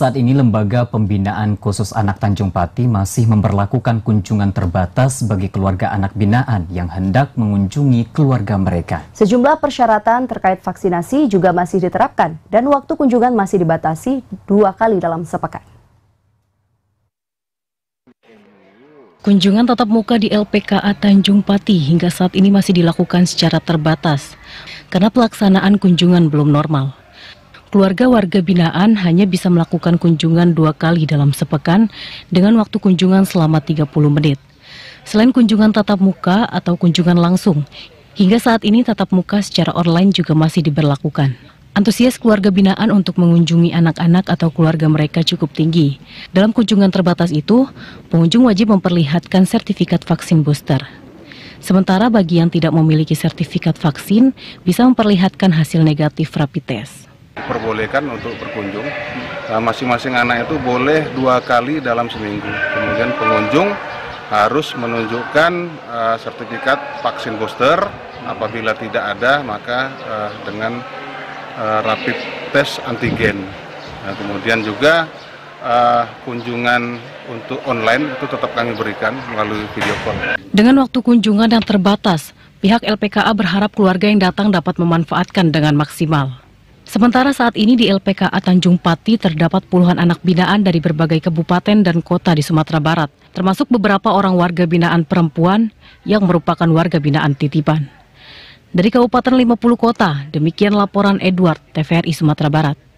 Saat ini Lembaga Pembinaan Khusus Anak Tanjung Pati masih memperlakukan kunjungan terbatas bagi keluarga anak binaan yang hendak mengunjungi keluarga mereka. Sejumlah persyaratan terkait vaksinasi juga masih diterapkan dan waktu kunjungan masih dibatasi dua kali dalam sepekan. Kunjungan tatap muka di LPKA Tanjung Pati hingga saat ini masih dilakukan secara terbatas karena pelaksanaan kunjungan belum normal. Keluarga warga binaan hanya bisa melakukan kunjungan dua kali dalam sepekan dengan waktu kunjungan selama 30 menit. Selain kunjungan tatap muka atau kunjungan langsung, hingga saat ini tatap muka secara online juga masih diberlakukan. Antusias keluarga binaan untuk mengunjungi anak-anak atau keluarga mereka cukup tinggi. Dalam kunjungan terbatas itu, pengunjung wajib memperlihatkan sertifikat vaksin booster. Sementara bagi yang tidak memiliki sertifikat vaksin, bisa memperlihatkan hasil negatif rapid test. Perbolehkan untuk berkunjung. Nah, masing-masing anak itu boleh dua kali dalam seminggu. Kemudian pengunjung harus menunjukkan uh, sertifikat vaksin booster. Apabila tidak ada, maka uh, dengan uh, rapid test antigen. Nah, kemudian juga uh, kunjungan untuk online itu tetap kami berikan melalui video call. Dengan waktu kunjungan yang terbatas, pihak LPKA berharap keluarga yang datang dapat memanfaatkan dengan maksimal. Sementara saat ini di LPKA Tanjung Pati terdapat puluhan anak binaan dari berbagai kabupaten dan kota di Sumatera Barat, termasuk beberapa orang warga binaan perempuan yang merupakan warga binaan titipan. Dari Kabupaten 50 Kota, demikian laporan Edward TVRI Sumatera Barat.